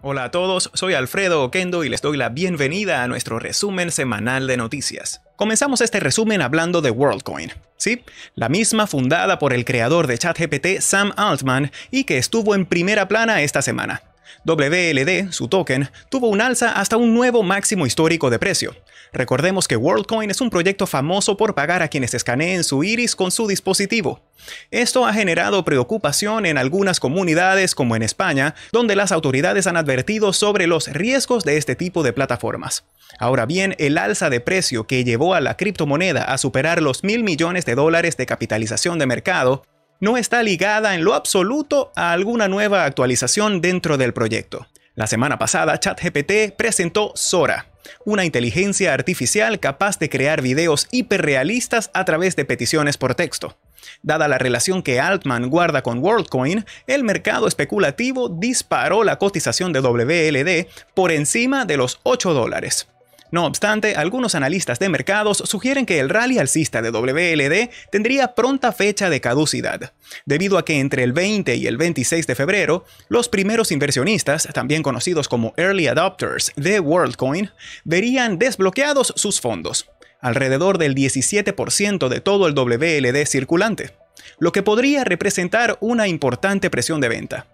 Hola a todos, soy Alfredo Oquendo y les doy la bienvenida a nuestro resumen semanal de noticias. Comenzamos este resumen hablando de WorldCoin, ¿sí? La misma fundada por el creador de ChatGPT Sam Altman y que estuvo en primera plana esta semana. WLD, su token, tuvo un alza hasta un nuevo máximo histórico de precio, Recordemos que WorldCoin es un proyecto famoso por pagar a quienes escaneen su iris con su dispositivo. Esto ha generado preocupación en algunas comunidades como en España, donde las autoridades han advertido sobre los riesgos de este tipo de plataformas. Ahora bien, el alza de precio que llevó a la criptomoneda a superar los mil millones de dólares de capitalización de mercado no está ligada en lo absoluto a alguna nueva actualización dentro del proyecto. La semana pasada, ChatGPT presentó Sora, una inteligencia artificial capaz de crear videos hiperrealistas a través de peticiones por texto. Dada la relación que Altman guarda con WorldCoin, el mercado especulativo disparó la cotización de WLD por encima de los 8 dólares. No obstante, algunos analistas de mercados sugieren que el rally alcista de WLD tendría pronta fecha de caducidad, debido a que entre el 20 y el 26 de febrero, los primeros inversionistas, también conocidos como early adopters de WorldCoin, verían desbloqueados sus fondos, alrededor del 17% de todo el WLD circulante, lo que podría representar una importante presión de venta.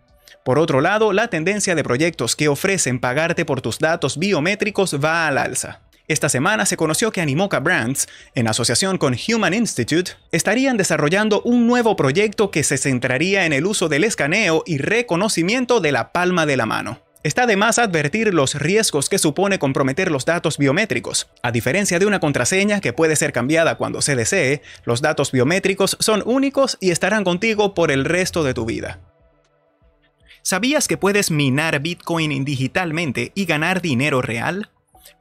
Por otro lado, la tendencia de proyectos que ofrecen pagarte por tus datos biométricos va al alza. Esta semana se conoció que Animoca Brands, en asociación con Human Institute, estarían desarrollando un nuevo proyecto que se centraría en el uso del escaneo y reconocimiento de la palma de la mano. Está de más advertir los riesgos que supone comprometer los datos biométricos. A diferencia de una contraseña que puede ser cambiada cuando se desee, los datos biométricos son únicos y estarán contigo por el resto de tu vida. ¿Sabías que puedes minar Bitcoin digitalmente y ganar dinero real?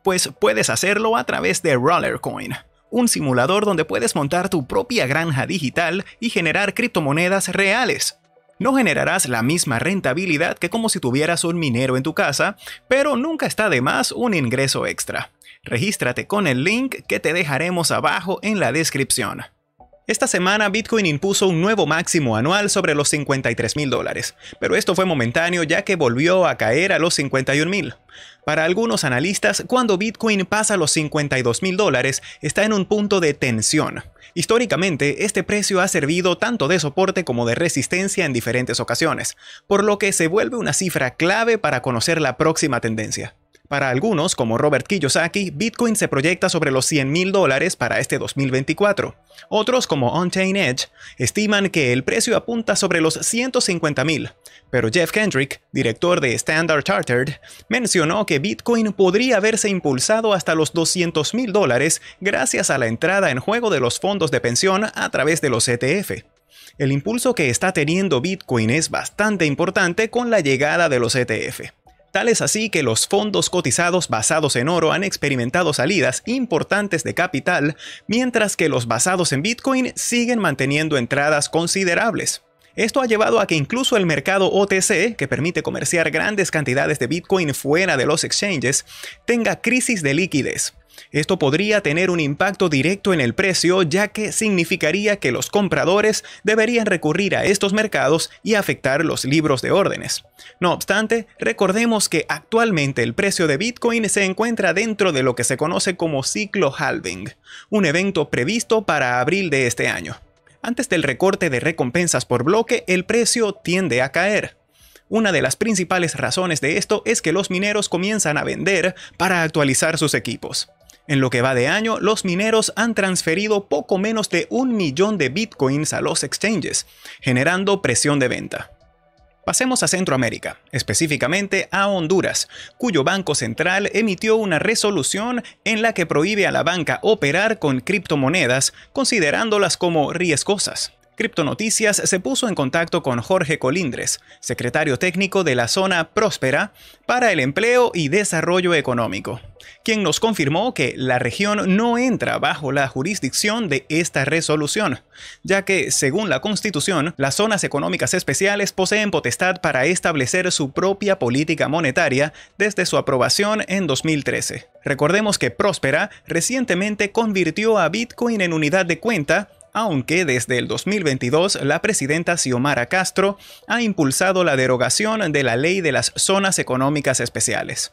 Pues puedes hacerlo a través de Rollercoin, un simulador donde puedes montar tu propia granja digital y generar criptomonedas reales. No generarás la misma rentabilidad que como si tuvieras un minero en tu casa, pero nunca está de más un ingreso extra. Regístrate con el link que te dejaremos abajo en la descripción. Esta semana Bitcoin impuso un nuevo máximo anual sobre los 53 mil dólares, pero esto fue momentáneo ya que volvió a caer a los 51 mil. Para algunos analistas, cuando Bitcoin pasa los 52 mil dólares, está en un punto de tensión. Históricamente, este precio ha servido tanto de soporte como de resistencia en diferentes ocasiones, por lo que se vuelve una cifra clave para conocer la próxima tendencia. Para algunos, como Robert Kiyosaki, Bitcoin se proyecta sobre los 100 mil dólares para este 2024. Otros, como Onchain Edge, estiman que el precio apunta sobre los $150,000. pero Jeff Kendrick, director de Standard Chartered, mencionó que Bitcoin podría haberse impulsado hasta los $200,000 dólares gracias a la entrada en juego de los fondos de pensión a través de los ETF. El impulso que está teniendo Bitcoin es bastante importante con la llegada de los ETF. Tal es así que los fondos cotizados basados en oro han experimentado salidas importantes de capital, mientras que los basados en Bitcoin siguen manteniendo entradas considerables. Esto ha llevado a que incluso el mercado OTC, que permite comerciar grandes cantidades de Bitcoin fuera de los exchanges, tenga crisis de liquidez. Esto podría tener un impacto directo en el precio ya que significaría que los compradores deberían recurrir a estos mercados y afectar los libros de órdenes. No obstante, recordemos que actualmente el precio de Bitcoin se encuentra dentro de lo que se conoce como ciclo halving, un evento previsto para abril de este año. Antes del recorte de recompensas por bloque, el precio tiende a caer. Una de las principales razones de esto es que los mineros comienzan a vender para actualizar sus equipos. En lo que va de año, los mineros han transferido poco menos de un millón de bitcoins a los exchanges, generando presión de venta. Pasemos a Centroamérica, específicamente a Honduras, cuyo Banco Central emitió una resolución en la que prohíbe a la banca operar con criptomonedas, considerándolas como riesgosas. Criptonoticias se puso en contacto con Jorge Colindres, secretario técnico de la zona próspera para el empleo y desarrollo económico, quien nos confirmó que la región no entra bajo la jurisdicción de esta resolución, ya que, según la Constitución, las zonas económicas especiales poseen potestad para establecer su propia política monetaria desde su aprobación en 2013. Recordemos que Próspera recientemente convirtió a Bitcoin en unidad de cuenta aunque desde el 2022 la presidenta Xiomara Castro ha impulsado la derogación de la ley de las zonas económicas especiales.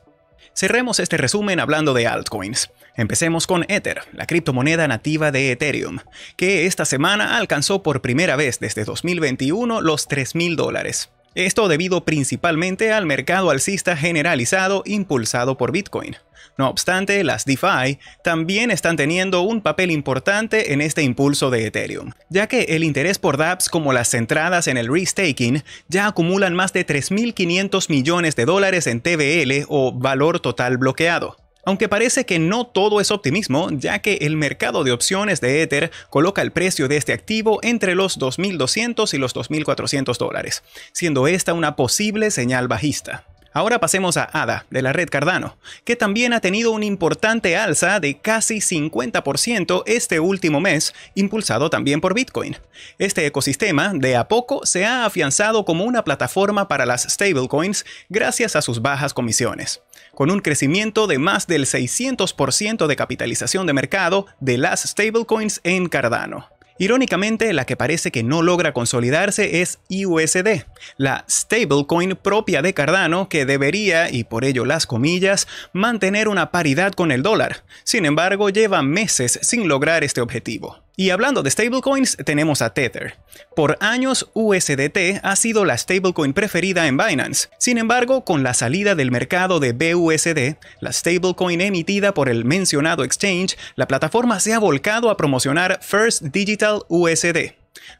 Cerremos este resumen hablando de altcoins. Empecemos con Ether, la criptomoneda nativa de Ethereum, que esta semana alcanzó por primera vez desde 2021 los 3.000 dólares. Esto debido principalmente al mercado alcista generalizado impulsado por Bitcoin. No obstante, las DeFi también están teniendo un papel importante en este impulso de Ethereum, ya que el interés por dApps como las centradas en el restaking ya acumulan más de 3.500 millones de dólares en TBL o valor total bloqueado. Aunque parece que no todo es optimismo, ya que el mercado de opciones de Ether coloca el precio de este activo entre los 2.200 y los 2.400 dólares, siendo esta una posible señal bajista. Ahora pasemos a ADA, de la red Cardano, que también ha tenido un importante alza de casi 50% este último mes, impulsado también por Bitcoin. Este ecosistema, de a poco, se ha afianzado como una plataforma para las stablecoins gracias a sus bajas comisiones con un crecimiento de más del 600% de capitalización de mercado de las stablecoins en Cardano. Irónicamente, la que parece que no logra consolidarse es IUSD, la stablecoin propia de Cardano que debería, y por ello las comillas, mantener una paridad con el dólar. Sin embargo, lleva meses sin lograr este objetivo. Y hablando de stablecoins, tenemos a Tether. Por años, USDT ha sido la stablecoin preferida en Binance. Sin embargo, con la salida del mercado de BUSD, la stablecoin emitida por el mencionado exchange, la plataforma se ha volcado a promocionar First Digital USD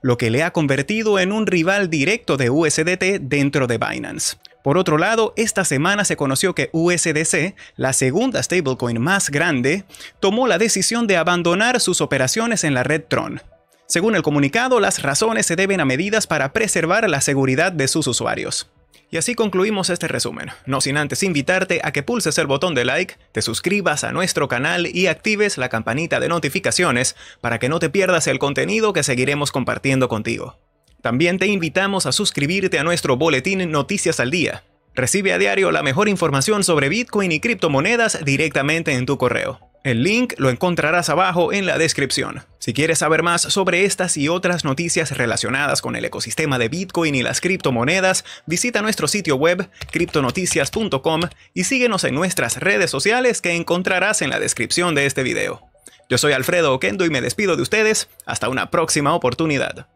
lo que le ha convertido en un rival directo de USDT dentro de Binance. Por otro lado, esta semana se conoció que USDC, la segunda stablecoin más grande, tomó la decisión de abandonar sus operaciones en la red Tron. Según el comunicado, las razones se deben a medidas para preservar la seguridad de sus usuarios. Y así concluimos este resumen, no sin antes invitarte a que pulses el botón de like, te suscribas a nuestro canal y actives la campanita de notificaciones para que no te pierdas el contenido que seguiremos compartiendo contigo. También te invitamos a suscribirte a nuestro boletín Noticias al Día. Recibe a diario la mejor información sobre Bitcoin y criptomonedas directamente en tu correo. El link lo encontrarás abajo en la descripción. Si quieres saber más sobre estas y otras noticias relacionadas con el ecosistema de Bitcoin y las criptomonedas, visita nuestro sitio web criptonoticias.com y síguenos en nuestras redes sociales que encontrarás en la descripción de este video. Yo soy Alfredo Oquendo y me despido de ustedes hasta una próxima oportunidad.